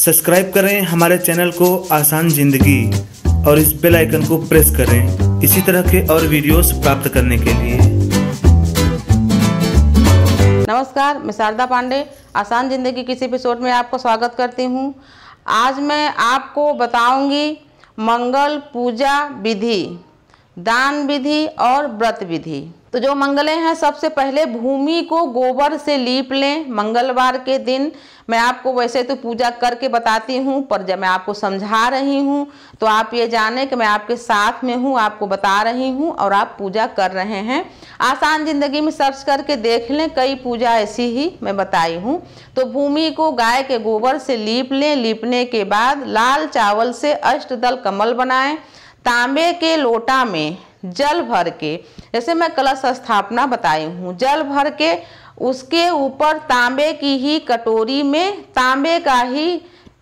Subscribe करें हमारे channel को आसान जिंदगी और इस बेल आइकन को प्रेस करें इसी तरह के और वीडियोस प्राप्त करने के लिए नमस्कार मैं शारदा पांडे आसान जिंदगी किस एपिसोड में आपको स्वागत करती हूं आज मैं आपको बताऊंगी मंगल पूजा विधि दान विधि और व्रत विधि तो जो मंगलें हैं सबसे पहले भूमि को गोबर से लीप लें मंगलवार के दिन मैं आपको वैसे तो पूजा करके बताती हूँ पर जब मैं आपको समझा रही हूँ तो आप ये जाने कि मैं आपके साथ में हूँ आपको बता रही हूँ और आप पूजा कर रहे हैं आसान ज़िंदगी में सर्च करके देख लें कई पूजा ऐसी ही मैं बताई हूँ तो भूमि को गाय के गोबर से लीप लें लीपने के बाद लाल चावल से अष्टदल कमल बनाएं तांबे के लोटा में जल भर के जैसे मैं कलश स्थापना बताई हूँ जल भर के उसके ऊपर तांबे की ही कटोरी में तांबे का ही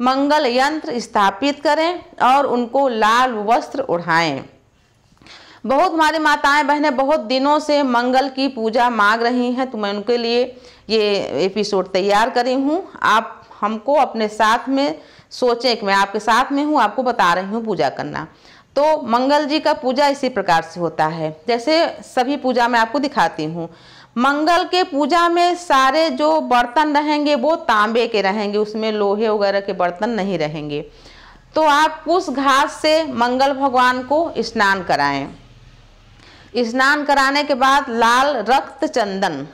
मंगल यंत्र स्थापित करें और उनको लाल वस्त्र उड़ाएं। बहुत हमारी माताएं बहनें बहुत दिनों से मंगल की पूजा मांग रही हैं तो मैं उनके लिए ये एपिसोड तैयार करी हूँ आप हमको अपने साथ में सोचें कि मैं आपके साथ में हूँ आपको बता रही हूँ पूजा करना तो मंगल जी का पूजा इसी प्रकार से होता है जैसे सभी पूजा मैं आपको दिखाती हूँ मंगल के पूजा में सारे जो बर्तन रहेंगे वो तांबे के रहेंगे उसमें लोहे वगैरह के बर्तन नहीं रहेंगे तो आप उस घास से मंगल भगवान को स्नान कराएं स्नान कराने के बाद लाल रक्त चंदन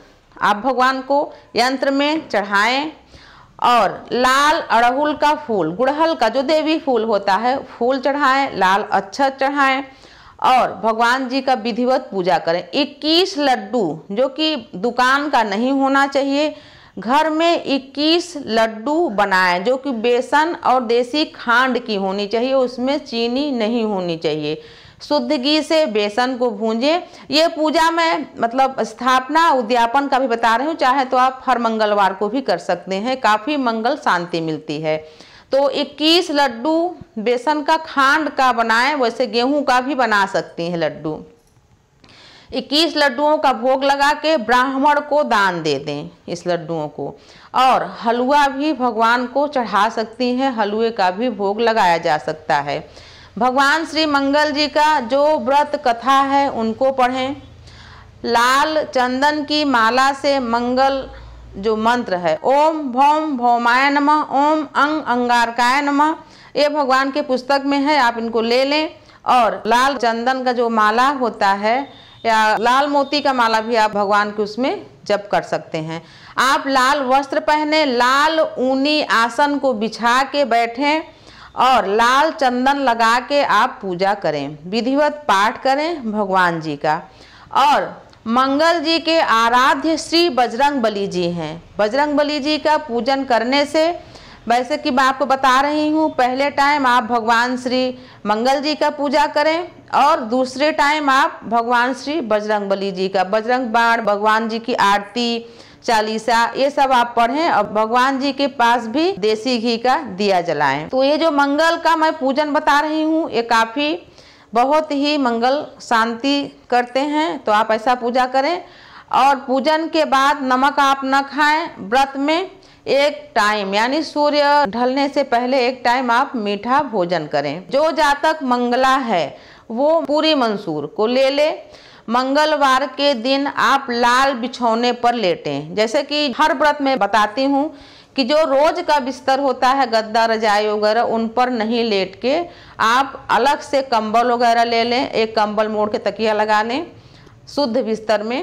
आप भगवान को यंत्र में चढ़ाएं और लाल अड़हुल का फूल गुड़हल का जो देवी फूल होता है फूल चढ़ाएं लाल अच्छत चढ़ाएं और भगवान जी का विधिवत पूजा करें 21 लड्डू जो कि दुकान का नहीं होना चाहिए घर में 21 लड्डू बनाएं जो कि बेसन और देसी खांड की होनी चाहिए उसमें चीनी नहीं होनी चाहिए शुद्ध घी से बेसन को भूंजें ये पूजा में मतलब स्थापना उद्यापन का भी बता रही हूँ चाहे तो आप हर मंगलवार को भी कर सकते हैं काफ़ी मंगल शांति मिलती है तो 21 लड्डू बेसन का खांड का बनाएं वैसे गेहूं का भी बना सकती हैं लड्डू 21 लड्डुओं का भोग लगा के ब्राह्मण को दान दे दें इस लड्डुओं को और हलवा भी भगवान को चढ़ा सकती हैं हलवे का भी भोग लगाया जा सकता है भगवान श्री मंगल जी का जो व्रत कथा है उनको पढ़ें लाल चंदन की माला से मंगल जो मंत्र है ओम भौम भौमाय नम ओम अंग अंगारकाय नम ये भगवान के पुस्तक में है आप इनको ले लें और लाल चंदन का जो माला होता है या लाल मोती का माला भी आप भगवान के उसमें जप कर सकते हैं आप लाल वस्त्र पहने लाल ऊनी आसन को बिछा के बैठें और लाल चंदन लगा के आप पूजा करें विधिवत पाठ करें भगवान जी का और मंगल जी के आराध्य श्री बजरंग बली जी हैं बजरंग बली जी का पूजन करने से वैसे कि मैं आपको बता रही हूँ पहले टाइम आप भगवान श्री मंगल जी का पूजा करें और दूसरे टाइम आप भगवान श्री बजरंग बली जी का बजरंग बाण भगवान जी की आरती चालीसा ये सब आप पढ़ें और भगवान जी के पास भी देसी घी का दिया जलाएं तो ये जो मंगल का मैं पूजन बता रही हूँ ये काफ़ी बहुत ही मंगल शांति करते हैं तो आप ऐसा पूजा करें और पूजन के बाद नमक आप न खाएं व्रत में एक टाइम यानी सूर्य ढलने से पहले एक टाइम आप मीठा भोजन करें जो जातक मंगला है वो पूरी मंसूर को ले ले मंगलवार के दिन आप लाल बिछौने पर लेटें जैसे कि हर व्रत में बताती हूँ कि जो रोज़ का बिस्तर होता है गद्दा रजाई वगैरह उन पर नहीं लेट के आप अलग से कंबल वगैरह ले लें एक कंबल मोड़ के तकिया लगा लें शुद्ध बिस्तर में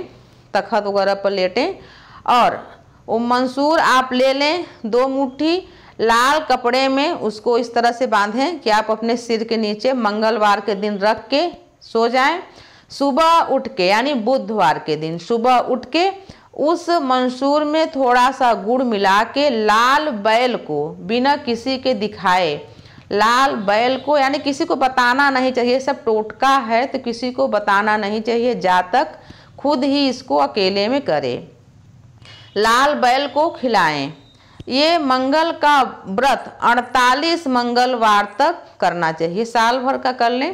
तखत वगैरह पर लेटें और वो मंसूर आप ले लें दो मुट्ठी लाल कपड़े में उसको इस तरह से बांधें कि आप अपने सिर के नीचे मंगलवार के दिन रख के सो जाएं सुबह उठ के यानी बुधवार के दिन सुबह उठ के उस मंसूर में थोड़ा सा गुड़ मिला के लाल बैल को बिना किसी के दिखाए लाल बैल को यानी किसी को बताना नहीं चाहिए सब टोटका है तो किसी को बताना नहीं चाहिए जा तक खुद ही इसको अकेले में करे लाल बैल को खिलाएं ये मंगल का व्रत 48 मंगलवार तक करना चाहिए साल भर का कर लें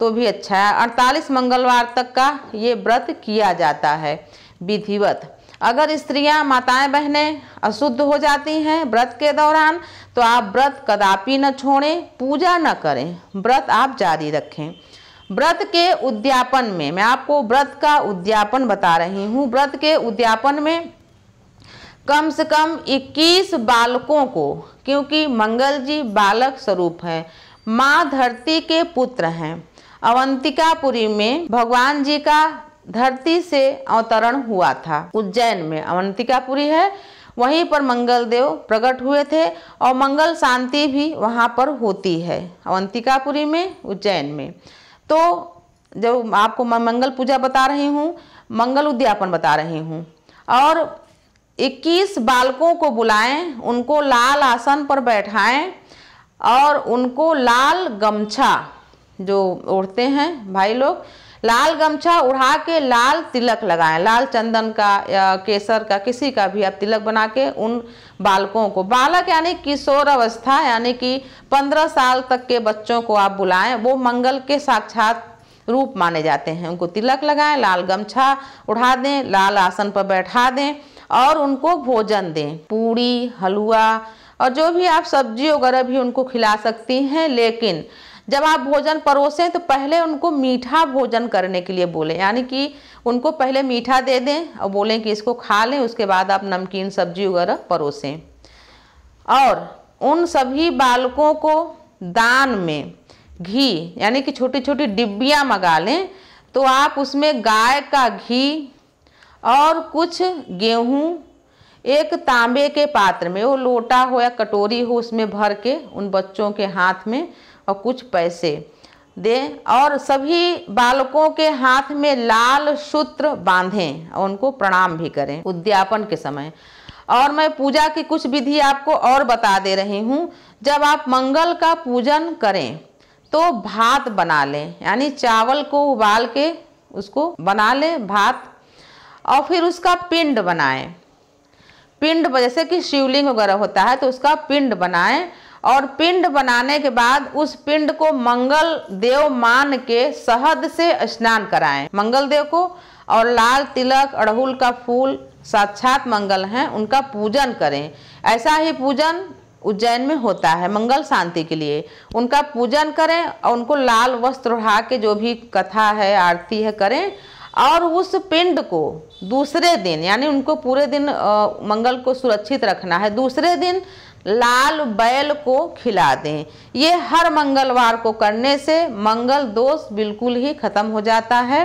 तो भी अच्छा है 48 मंगलवार तक का ये व्रत किया जाता है विधिवत अगर स्त्रियां माताएं बहनें अशुद्ध हो जाती हैं व्रत के दौरान तो आप व्रत कदापि न छोड़ें पूजा न करें व्रत आप जारी रखें व्रत के उद्यापन में मैं आपको व्रत का उद्यापन बता रही हूँ व्रत के उद्यापन में कम से कम 21 बालकों को क्योंकि मंगल जी बालक स्वरूप हैं माँ धरती के पुत्र हैं अवंतिकापुरी में भगवान जी का धरती से अवतरण हुआ था उज्जैन में अवंतिकापुरी है वहीं पर मंगल देव प्रकट हुए थे और मंगल शांति भी वहाँ पर होती है अवंतिकापुरी में उज्जैन में तो जब आपको मंगल पूजा बता रही हूँ मंगल उद्यापन बता रही हूँ और 21 बालकों को बुलाएं उनको लाल आसन पर बैठाएं और उनको लाल गमछा जो ओढ़ते हैं भाई लोग लाल गमछा उड़ा के लाल तिलक लगाएं लाल चंदन का या केसर का किसी का भी आप तिलक बना के उन बालकों को बालक यानी किशोर अवस्था यानी कि पंद्रह साल तक के बच्चों को आप बुलाएं वो मंगल के साक्षात रूप माने जाते हैं उनको तिलक लगाएं लाल गमछा उड़ा दें लाल आसन पर बैठा दें और उनको भोजन दें पूड़ी हलवा और जो भी आप सब्जी वगैरह भी उनको खिला सकती हैं लेकिन जब आप भोजन परोसें तो पहले उनको मीठा भोजन करने के लिए बोलें यानी कि उनको पहले मीठा दे दें और बोलें कि इसको खा लें उसके बाद आप नमकीन सब्जी वगैरह परोसें और उन सभी बालकों को दान में घी यानी कि छोटी छोटी डिब्बियाँ मंगा लें तो आप उसमें गाय का घी और कुछ गेहूँ एक तांबे के पात्र में वो लोटा हो या कटोरी हो उसमें भर के उन बच्चों के हाथ में और कुछ पैसे दें और सभी बालकों के हाथ में लाल सूत्र बांधें और उनको प्रणाम भी करें उद्यापन के समय और मैं पूजा की कुछ विधि आपको और बता दे रही हूँ जब आप मंगल का पूजन करें तो भात बना लें यानी चावल को उबाल के उसको बना लें भात और फिर उसका पिंड बनाएं पिंड जैसे कि शिवलिंग वगैरह होता है तो उसका पिंड बनाएं और पिंड बनाने के बाद उस पिंड को मंगल देव मान के शहद से स्नान कराएं मंगल देव को और लाल तिलक अड़हुल का फूल साक्षात मंगल हैं उनका पूजन करें ऐसा ही पूजन उज्जैन में होता है मंगल शांति के लिए उनका पूजन करें और उनको लाल वस्त्र उड़ा के जो भी कथा है आरती है करें और उस पिंड को दूसरे दिन यानी उनको पूरे दिन आ, मंगल को सुरक्षित रखना है दूसरे दिन लाल बैल को खिला दें ये हर मंगलवार को करने से मंगल दोष बिल्कुल ही खत्म हो जाता है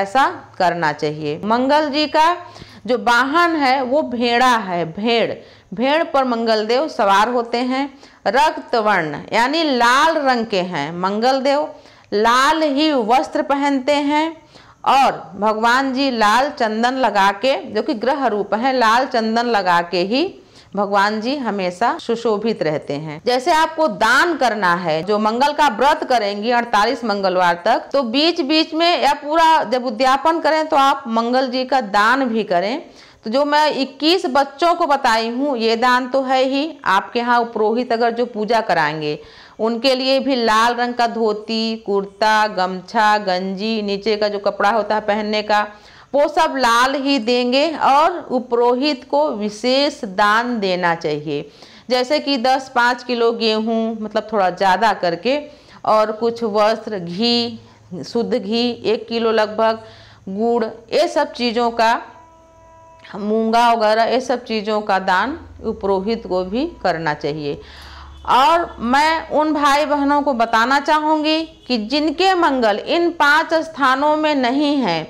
ऐसा करना चाहिए मंगल जी का जो वाहन है वो भेड़ा है भेड़ भेड़ पर मंगलदेव सवार होते हैं रक्त वर्ण यानी लाल रंग के हैं मंगलदेव लाल ही वस्त्र पहनते हैं और भगवान जी लाल चंदन लगा के जो कि ग्रह रूप है लाल चंदन लगा के ही भगवान जी हमेशा सुशोभित रहते हैं जैसे आपको दान करना है जो मंगल का व्रत करेंगी अड़तालीस मंगलवार तक तो बीच बीच में या पूरा जब उद्यापन करें तो आप मंगल जी का दान भी करें तो जो मैं 21 बच्चों को बताई हूँ ये दान तो है ही आपके यहाँ पुरोहित अगर जो पूजा कराएंगे उनके लिए भी लाल रंग का धोती कुर्ता गमछा गंजी नीचे का जो कपड़ा होता है पहनने का वो सब लाल ही देंगे और उपरोहित को विशेष दान देना चाहिए जैसे कि दस पाँच किलो गेहूँ मतलब थोड़ा ज़्यादा करके और कुछ वस्त्र घी शुद्ध घी एक किलो लगभग गुड़ ये सब चीज़ों का मूंगा वगैरह ये सब चीज़ों का दान उपरोहित को भी करना चाहिए और मैं उन भाई बहनों को बताना चाहूँगी कि जिनके मंगल इन पांच स्थानों में नहीं हैं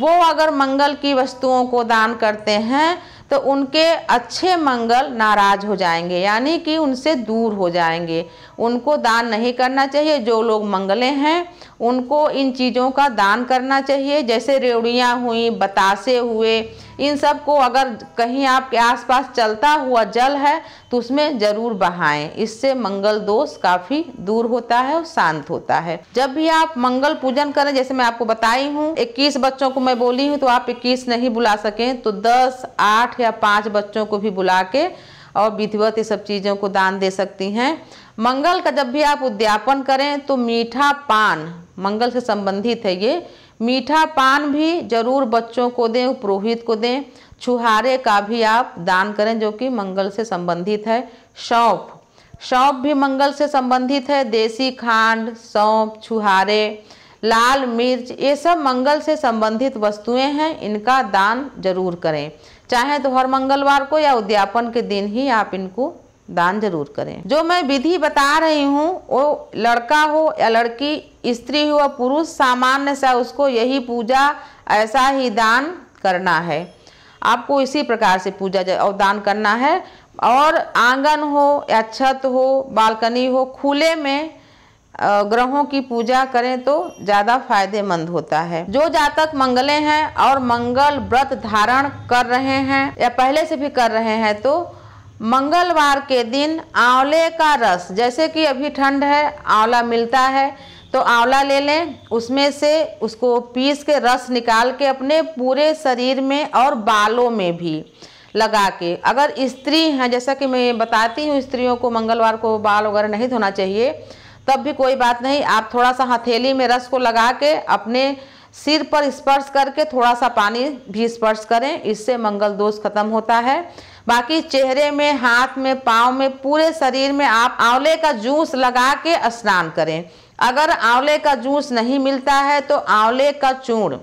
वो अगर मंगल की वस्तुओं को दान करते हैं तो उनके अच्छे मंगल नाराज हो जाएंगे यानी कि उनसे दूर हो जाएंगे उनको दान नहीं करना चाहिए जो लोग मंगले हैं उनको इन चीज़ों का दान करना चाहिए जैसे रेवड़ियाँ हुई बतासे हुए इन सब को अगर कहीं आपके आसपास चलता हुआ जल है तो उसमें ज़रूर बहाएं इससे मंगल दोष काफ़ी दूर होता है और शांत होता है जब भी आप मंगल पूजन करें जैसे मैं आपको बताई हूँ 21 बच्चों को मैं बोली हूँ तो आप 21 नहीं बुला सकें तो 10, 8 या 5 बच्चों को भी बुला के और विधिवत ये सब चीज़ों को दान दे सकती हैं मंगल का जब भी आप उद्यापन करें तो मीठा पान मंगल से संबंधित है ये मीठा पान भी जरूर बच्चों को दें पुरोहित को दें छुहारे का भी आप दान करें जो कि मंगल से संबंधित है सौंप सौंप भी मंगल से संबंधित है देसी खांड सौंप छुहारे लाल मिर्च ये सब मंगल से संबंधित वस्तुएं हैं इनका दान जरूर करें चाहे तो हर मंगलवार को या उद्यापन के दिन ही आप इनको दान जरूर करें जो मैं विधि बता रही हूँ वो लड़का हो या लड़की स्त्री हो या पुरुष सामान्य सा उसको यही पूजा ऐसा ही दान करना है आपको इसी प्रकार से पूजा और दान करना है और आंगन हो या छत हो बालकनी हो खुले में ग्रहों की पूजा करें तो ज़्यादा फायदेमंद होता है जो जातक मंगले हैं और मंगल व्रत धारण कर रहे हैं या पहले से भी कर रहे हैं तो मंगलवार के दिन आंवले का रस जैसे कि अभी ठंड है आंवला मिलता है तो आंवला ले लें उसमें से उसको पीस के रस निकाल के अपने पूरे शरीर में और बालों में भी लगा के अगर स्त्री हैं जैसा कि मैं बताती हूँ स्त्रियों को मंगलवार को बाल वगैरह नहीं धोना चाहिए तब भी कोई बात नहीं आप थोड़ा सा हथेली में रस को लगा के अपने सिर पर स्पर्श करके थोड़ा सा पानी भी स्पर्श करें इससे मंगल दोष खत्म होता है बाकी चेहरे में हाथ में पाँव में पूरे शरीर में आप आंवले का जूस लगा के स्नान करें अगर आंवले का जूस नहीं मिलता है तो आंवले का चूर्ण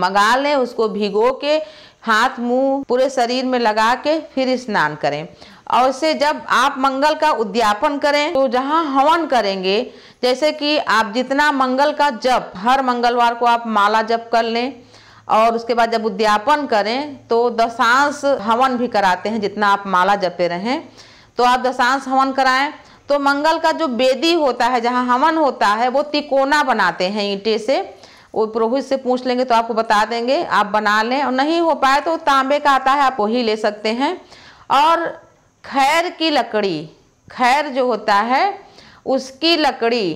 मंगा लें उसको भिगो के हाथ मुंह पूरे शरीर में लगा के फिर स्नान करें और इसे जब आप मंगल का उद्यापन करें तो जहाँ हवन करेंगे जैसे कि आप जितना मंगल का जप हर मंगलवार को आप माला जप कर लें और उसके बाद जब उद्यापन करें तो दशांश हवन भी कराते हैं जितना आप माला जपे रहें तो आप दशांश हवन कराएं तो मंगल का जो बेदी होता है जहाँ हवन होता है वो तिकोना बनाते हैं ईंटे से वो प्रभु से पूछ लेंगे तो आपको बता देंगे आप बना लें और नहीं हो पाए तो तांबे का आता है आप वही ले सकते हैं और खैर की लकड़ी खैर जो होता है उसकी लकड़ी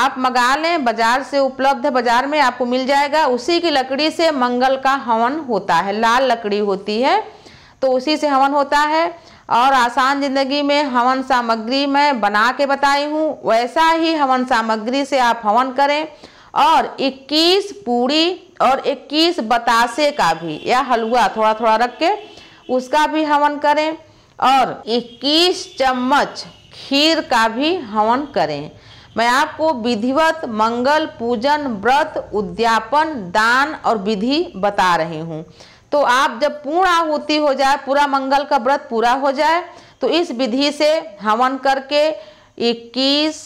आप मंगा लें बाज़ार से उपलब्ध है बाज़ार में आपको मिल जाएगा उसी की लकड़ी से मंगल का हवन होता है लाल लकड़ी होती है तो उसी से हवन होता है और आसान ज़िंदगी में हवन सामग्री मैं बना के बताई हूँ वैसा ही हवन सामग्री से आप हवन करें और 21 पूड़ी और 21 बतासे का भी या हलवा थोड़ा थोड़ा रख के उसका भी हवन करें और 21 चम्मच खीर का भी हवन करें मैं आपको विधिवत मंगल पूजन व्रत उद्यापन दान और विधि बता रही हूँ तो आप जब पूर्ण आहुति हो जाए पूरा मंगल का व्रत पूरा हो जाए तो इस विधि से हवन करके 21,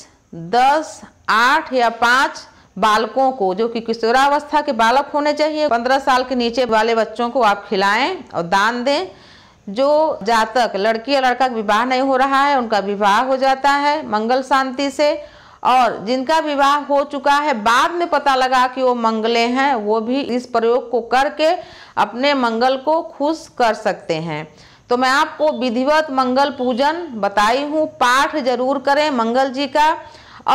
10, 8 या 5 बालकों को जो कि किशोरावस्था के बालक होने चाहिए 15 साल के नीचे वाले बच्चों को आप खिलाएं और दान दें जो जातक लड़की या लड़का विवाह नहीं हो रहा है उनका विवाह हो जाता है मंगल शांति से और जिनका विवाह हो चुका है बाद में पता लगा कि वो मंगले हैं वो भी इस प्रयोग को करके अपने मंगल को खुश कर सकते हैं तो मैं आपको विधिवत मंगल पूजन बताई हूँ पाठ जरूर करें मंगल जी का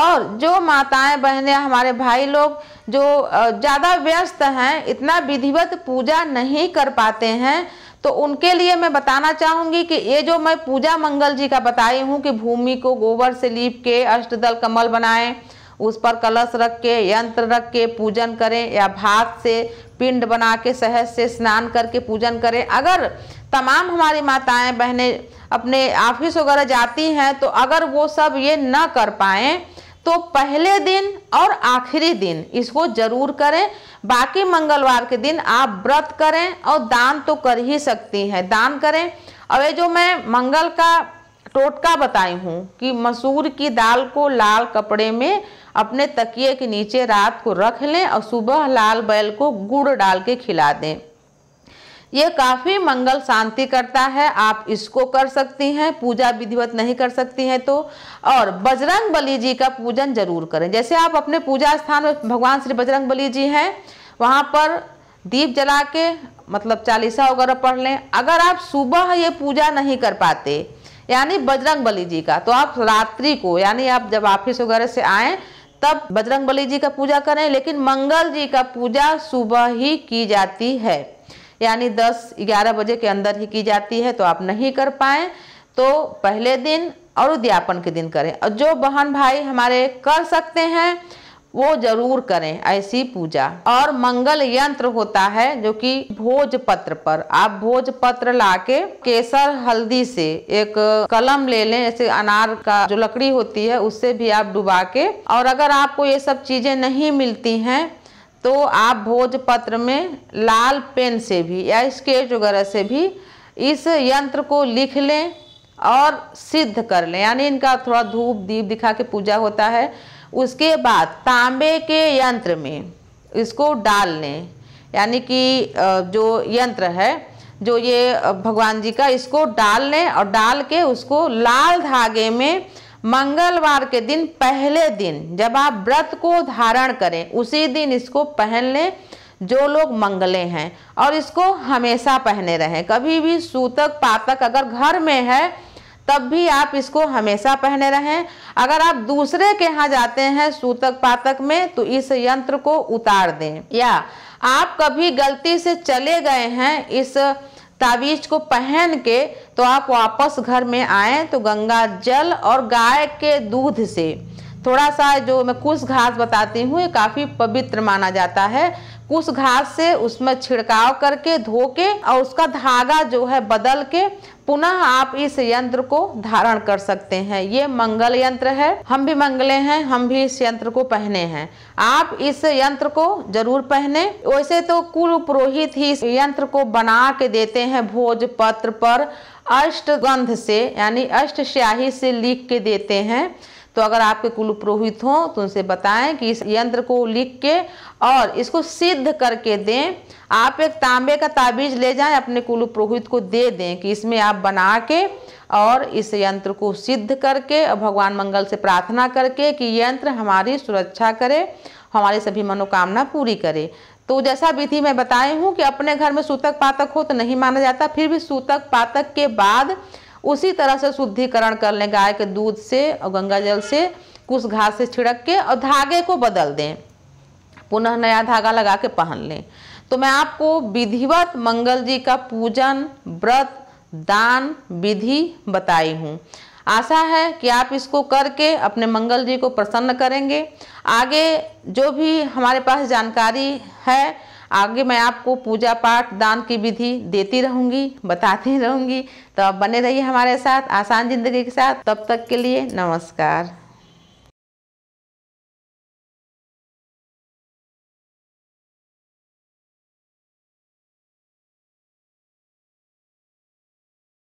और जो माताएं बहनें हमारे भाई लोग जो ज़्यादा व्यस्त हैं इतना विधिवत पूजा नहीं कर पाते हैं तो उनके लिए मैं बताना चाहूंगी कि ये जो मैं पूजा मंगल जी का बताई हूँ कि भूमि को गोबर से लीप के अष्टदल कमल बनाएं उस पर कलश रख के यंत्र रख के पूजन करें या भात से पिंड बना के सहज से स्नान करके पूजन करें अगर तमाम हमारी माताएं बहनें अपने ऑफिस वगैरह जाती हैं तो अगर वो सब ये ना कर पाएँ तो पहले दिन और आखिरी दिन इसको जरूर करें बाकी मंगलवार के दिन आप व्रत करें और दान तो कर ही सकती हैं दान करें अब ये जो मैं मंगल का टोटका बताई हूँ कि मसूर की दाल को लाल कपड़े में अपने तकिए के नीचे रात को रख लें और सुबह लाल बैल को गुड़ डाल के खिला दें ये काफ़ी मंगल शांति करता है आप इसको कर सकती हैं पूजा विधिवत नहीं कर सकती हैं तो और बजरंग बली जी का पूजन जरूर करें जैसे आप अपने पूजा स्थान में भगवान श्री बजरंग बली जी हैं वहाँ पर दीप जला के मतलब चालीसा वगैरह पढ़ लें अगर आप सुबह ये पूजा नहीं कर पाते यानी बजरंग बली जी का तो आप रात्रि को यानी आप जब ऑफिस वगैरह से आए तब बजरंग बली जी का पूजा करें लेकिन मंगल जी का पूजा सुबह ही की जाती है यानी 10-11 बजे के अंदर ही की जाती है तो आप नहीं कर पाए तो पहले दिन और उद्यापन के दिन करें और जो बहन भाई हमारे कर सकते हैं वो जरूर करें ऐसी पूजा और मंगल यंत्र होता है जो कि भोज पत्र पर आप भोज ला लाके केसर हल्दी से एक कलम ले लें ऐसे अनार का जो लकड़ी होती है उससे भी आप डुबा के और अगर आपको ये सब चीजें नहीं मिलती हैं तो आप भोजपत्र में लाल पेन से भी या स्केच वगैरह से भी इस यंत्र को लिख लें और सिद्ध कर लें यानी इनका थोड़ा धूप दीप दिखा के पूजा होता है उसके बाद तांबे के यंत्र में इसको डाल लें यानी कि जो यंत्र है जो ये भगवान जी का इसको डाल लें और डाल के उसको लाल धागे में मंगलवार के दिन पहले दिन जब आप व्रत को धारण करें उसी दिन इसको पहन लें जो लोग मंगले हैं और इसको हमेशा पहने रहें कभी भी सूतक पातक अगर घर में है तब भी आप इसको हमेशा पहने रहें अगर आप दूसरे के यहाँ जाते हैं सूतक पातक में तो इस यंत्र को उतार दें या आप कभी गलती से चले गए हैं इस तावीज को पहन के तो आप वापस घर में आए तो गंगा जल और गाय के दूध से थोड़ा सा जो मैं कुछ घास बताती हूँ ये काफ़ी पवित्र माना जाता है कुश घास से उसमें छिड़काव करके धो के और उसका धागा जो है बदल के पुनः आप इस यंत्र को धारण कर सकते हैं ये मंगल यंत्र है हम भी मंगले हैं हम भी इस यंत्र को पहने हैं आप इस यंत्र को जरूर पहने वैसे तो कुल पुरोहित ही इस यंत्र को बना के देते हैं भोज पत्र पर अष्टगंध से यानी अष्ट स्याही से लिख के देते हैं तो अगर आपके कुल पुरोहित हों तो उनसे बताएं कि इस यंत्र को लिख के और इसको सिद्ध करके दें आप एक तांबे का ताबीज ले जाएं अपने कुल पुरोहित को दे दें कि इसमें आप बना के और इस यंत्र को सिद्ध करके और भगवान मंगल से प्रार्थना करके कि यंत्र हमारी सुरक्षा करे हमारी सभी मनोकामना पूरी करे तो जैसा विधि मैं बताए हूँ कि अपने घर में सूतक पातक हो तो नहीं माना जाता फिर भी सूतक पातक के बाद उसी तरह से शुद्धिकरण कर लें गाय के दूध से और गंगा जल से कुछ घास से छिड़क के और धागे को बदल दें पुनः नया धागा लगा के पहन लें तो मैं आपको विधिवत मंगल जी का पूजन व्रत दान विधि बताई हूँ आशा है कि आप इसको करके अपने मंगल जी को प्रसन्न करेंगे आगे जो भी हमारे पास जानकारी है आगे मैं आपको पूजा पाठ दान की विधि देती रहूँगी बताती रहूँगी तो आप बने रहिए हमारे साथ आसान ज़िंदगी के साथ तब तक के लिए नमस्कार